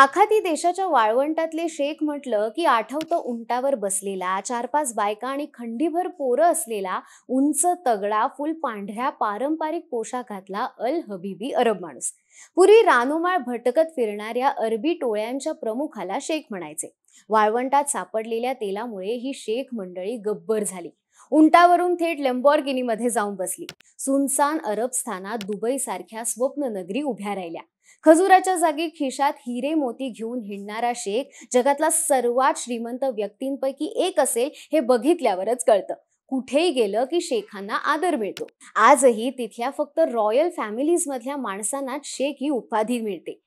आखाती देशाच्या वाळवंटातले शेख म्हटलं की आठवतं उंटावर बसलेला चार पाच बायका आणि खंडीभर पोरं असलेला उंच तगडा फुल पांढऱ्या पारंपरिक पोशाखातला अल हबीबी अरब माणूस पूर्वी रानोमाळ भटकत फिरणाऱ्या अरबी टोळ्यांच्या प्रमुखाला शेख म्हणायचे वाळवंटात सापडलेल्या तेलामुळे ही शेख मंडळी गब्बर झाली उंटावरून थेट मध्ये जाऊन बसली सुनसान अरब स्थानात दुबई सारख्या स्वप्न नगरी उभ्या राहिल्या खजुराच्या जागी खिशात हिरे मोती घेऊन हिंडणारा शेख जगातला सर्वात श्रीमंत व्यक्तींपैकी एक असेल हे बघितल्यावरच कळतं कुठेही गेलं की शेखांना आदर मिळतो आजही तिथल्या फक्त रॉयल फॅमिलीज मधल्या माणसांना शेख ही उपाधी मिळते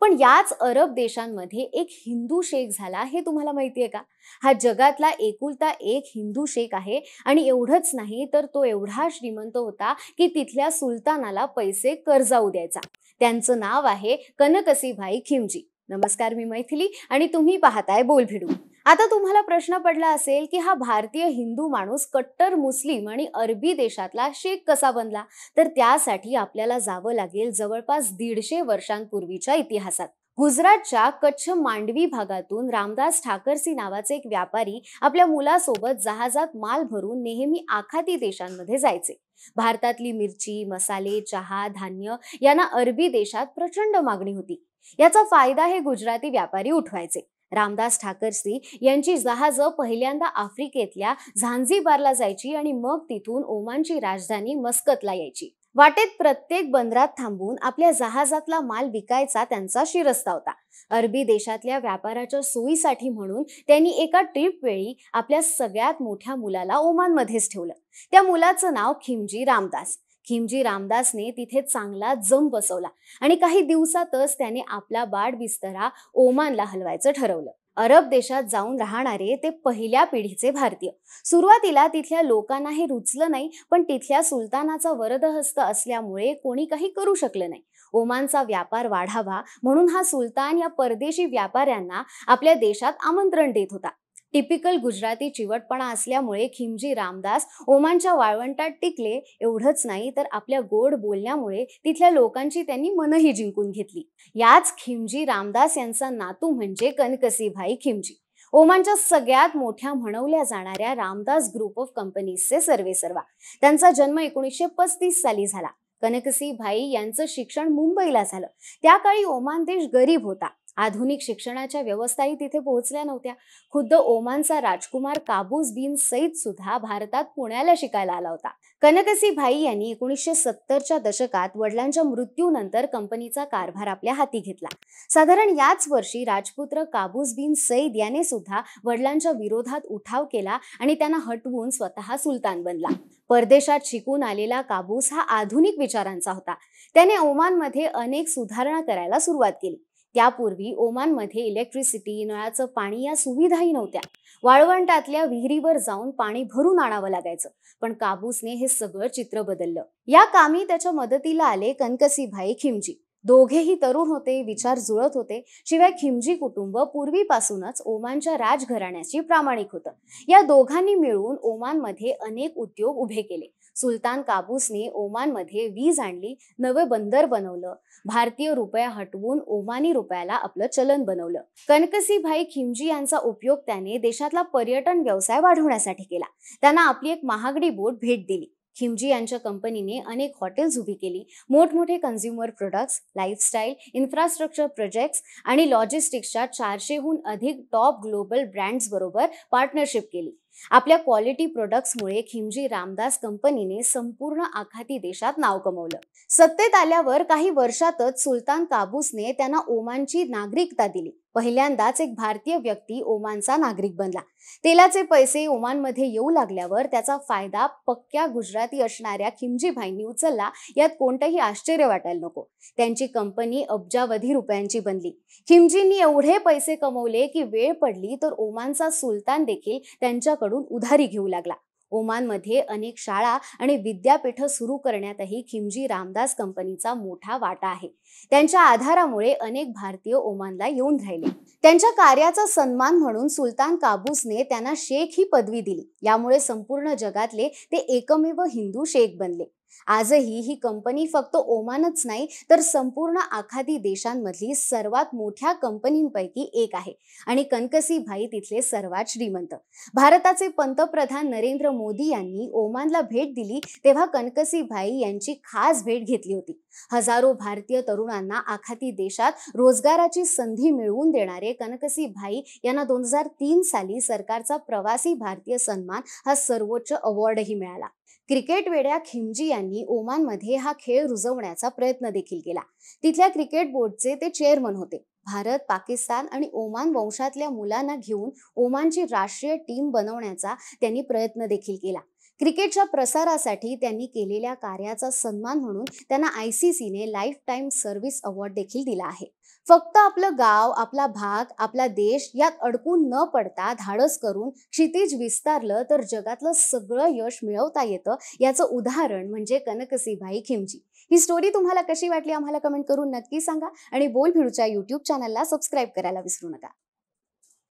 पण याच अरब देशांमध्ये एक हिंदू शेख झाला हे तुम्हाला माहिती आहे का हा जगातला एकुलता एक हिंदू शेख आहे आणि एवढंच नाही तर तो एवढा श्रीमंत होता की तिथल्या सुलतानाला पैसे कर्जाऊ द्यायचा त्यांचं नाव आहे कनकसीभाई खिमजी नमस्कार मी मैथिली आणि तुम्ही पाहताय बोलभिडू आता तुम्हाला प्रश्न पडला असेल की हा भारतीय हिंदू माणूस कट्टर मुस्लिम आणि अरबी देशातला शेख कसा बनला तर त्यासाठी आपल्याला जावं लागेल जवळपास दीडशे वर्षांपूर्वीच्या इतिहासात गुजरातच्या कच्छ मांडवी भागातून रामदास ठाकरसी नावाचे एक व्यापारी आपल्या मुलासोबत जहाजात माल भरून नेहमी आखाती देशांमध्ये जायचे भारतातली मिरची मसाले चहा धान्य यांना अरबी देशात प्रचंड मागणी होती याचा फायदा हे गुजराती व्यापारी उठवायचे रामदास ठाकरसी यांची जहाजं पहिल्यांदा आफ्रिकेतल्या झांझीबारला जायची आणि मग तिथून ओमानची राजधानी मस्कतला यायची वाटेत प्रत्येक बंदरात थांबून आपल्या जहाजातला माल विकायचा त्यांचा शिरस्ता होता अरबी देशातल्या व्यापाराच्या सोयीसाठी म्हणून त्यांनी एका ट्रिप वेळी आपल्या सगळ्यात मोठ्या मुलाला ओमानमध्येच ठेवलं त्या मुलाचं नाव खिमजी रामदास खिमजी रामदासने तिथे चांगला जम बसवला आणि काही दिवसातच त्याने आपला बाड बिस्तरा ओमानला हलवायचं ठरवलं अरब देशात जाऊन राहणारे ते पहिल्या पिढीचे भारतीय सुरुवातीला तिथल्या लोकांना हे रुचलं नाही पण तिथल्या सुलतानाचा वरदहस्त असल्यामुळे कोणी काही करू शकलं नाही ओमानचा व्यापार वाढावा म्हणून हा सुलतान या परदेशी व्यापाऱ्यांना आपल्या देशात आमंत्रण देत होता टिपिकल गुजराती चिवटपणा असल्यामुळे खिमजी रामदास ओमानच्या वाळवंटात टिकले एवढंच नाही तर आपल्या गोड बोलण्यामुळे तिथल्या लोकांची त्यांनी मनही जिंकून घेतली याच खिमजी रामदास यांचा नातू म्हणजे कनकसीभाई खिमजी ओमानच्या सगळ्यात मोठ्या म्हणवल्या जाणाऱ्या रामदास ग्रुप ऑफ कंपनीजचे सर्वा त्यांचा जन्म एकोणीसशे पस्तीस साली झाला कनकसी भाई यांचं शिक्षण मुंबईला झालं त्या काळी ओमान देश गरीब होता आधुनिक शिक्षणाच्या व्यवस्थाही तिथे पोहोचल्या नव्हत्या खुद्द ओमानचा राजकुमार काबूस बिन सईद सुद्धा भारतात पुण्याला शिकायला आला होता कनकसी भाई यांनी एकोणीसशे सत्तरच्या दशकात वडिलांच्या मृत्यूनंतर कंपनीचा कारभार आपल्या हाती घेतला साधारण याच वर्षी राजपुत्र काबूस बिन सईद याने सुद्धा वडिलांच्या विरोधात उठाव केला आणि त्यांना हटवून स्वतः सुलतान बनला परदेशात शिकून आलेला काबूस हा आधुनिक विचारांचा होता त्याने ओमानमध्ये अनेक सुधारणा करायला सुरुवात केली त्यापूर्वी ओमानमध्ये इलेक्ट्रिसिटी नळाचं पाणी या सुविधाही नव्हत्या वाळवंटातल्या विहिरीवर जाऊन पाणी भरून आणावं लागायचं पण काबूसने हे सगळं चित्र बदललं या कामी त्याच्या मदतीला आले कनकसीभाई खिमजी दोघेही तरुण होते विचार जुळत होते शिवाय खिमजी कुटुंब पूर्वीपासूनच ओमानच्या राजघराण्याची प्रामाणिक होतं या दोघांनी मिळून ओमानमध्ये अनेक उद्योग उभे केले सुलतान काबूसने ओमानमध्ये वीज आणली नवे बंदर बनवलं भारतीय रुपया हटवून ओमानी रुपयाला आपलं चलन बनवलं कनकसी भाई खिमजी यांचा उपयोग त्याने देशातला पर्यटन व्यवसाय वाढवण्यासाठी केला त्यांना आपली एक महागडी बोट भेट दिली खिमजी यांच्या कंपनीने अनेक हॉटेल्स उभी केली मोठमोठे consumer products lifestyle infrastructure projects आणि लॉजिस्टिक्सच्या चारशेहून अधिक टॉप ग्लोबल ब्रँड्स बरोबर पार्टनरशिप केली आपल्या क्वालिटी प्रोडक्ट्समुळे खिमजी रामदास कंपनीने संपूर्ण आखाती देशात नाव कमवलं सत्तेत आल्यावर काही वर्षातच सुलतान काबूसने त्यांना ओमानची नागरिकता दिली पहिल्यांदाच एक भारतीय व्यक्ती ओमानचा नागरिक बनला तेलाचे पैसे ओमानमध्ये येऊ लागल्यावर त्याचा फायदा पक्क्या गुजराती असणाऱ्या खिमजी भाईंनी उचलला यात कोणतंही आश्चर्य वाटायला नको त्यांची कंपनी अब्जावधी रुपयांची बनली खिमजींनी एवढे पैसे कमवले की वेळ पडली तर ओमानचा सुलतान देखील त्यांच्याकडे उधारी घेऊ लागला ओमानमध्ये अनेक शाळा आणि विद्यापीठ सुरू करण्यातही खिमजी रामदास कंपनीचा मोठा वाटा आहे त्यांच्या आधारामुळे अनेक भारतीय ओमानला येऊन राहिले त्यांच्या कार्याचा सन्मान म्हणून सुलतान काबूसने त्यांना शेख ही पदवी दिली यामुळे संपूर्ण जगातले ते एकमेव हिंदू शेख बनले आजही ही कंपनी फक्त ओमानच नाही तर संपूर्ण आखाती देशांमधली सर्वात मोठ्या कंपनींपैकी एक आहे आणि कनकसी भाई तिथले सर्वात श्रीमंत भारताचे पंतप्रधान नरेंद्र मोदी यांनी ओमानला भेट दिली तेव्हा कनकसी भाई यांची खास भेट घेतली होती हजारो भारतीय तरुणांना आखाती देशात रोजगाराची संधी मिळवून देणारे कनकसी भाई यांना दोन हजार तीन साली सरकारचा प्रवासी भारतीय सन्मान हा सर्वोच्च अवॉर्डही मिळाला क्रिकेट वेड्या खिमजी यांनी ओमानमध्ये हा खेळ रुजवण्याचा प्रयत्न देखील केला तिथल्या क्रिकेट बोर्डचे ते चेअरमन होते भारत पाकिस्तान आणि ओमान वंशातल्या मुलांना घेऊन ओमानची राष्ट्रीय टीम बनवण्याचा त्यांनी प्रयत्न देखील केला क्रिकेटच्या प्रसारासाठी त्यांनी केलेल्या कार्याचा सन्मान म्हणून त्यांना आय सी सीने लाईफ टाईम सर्व्हिस अवॉर्ड देखील दिला आहे फक्त आपलं गाव आपला भाग आपला देश यात अडकून न पडता धाडस करून क्षितिज विस्तारलं तर जगातलं सगळं यश मिळवता येतं याचं उदाहरण म्हणजे कनकसीबाई खिमजी ही स्टोरी तुम्हाला कशी वाटली आम्हाला कमेंट करून नक्की सांगा आणि बोल भिडूच्या युट्यूब चॅनलला सबस्क्राईब करायला विसरू नका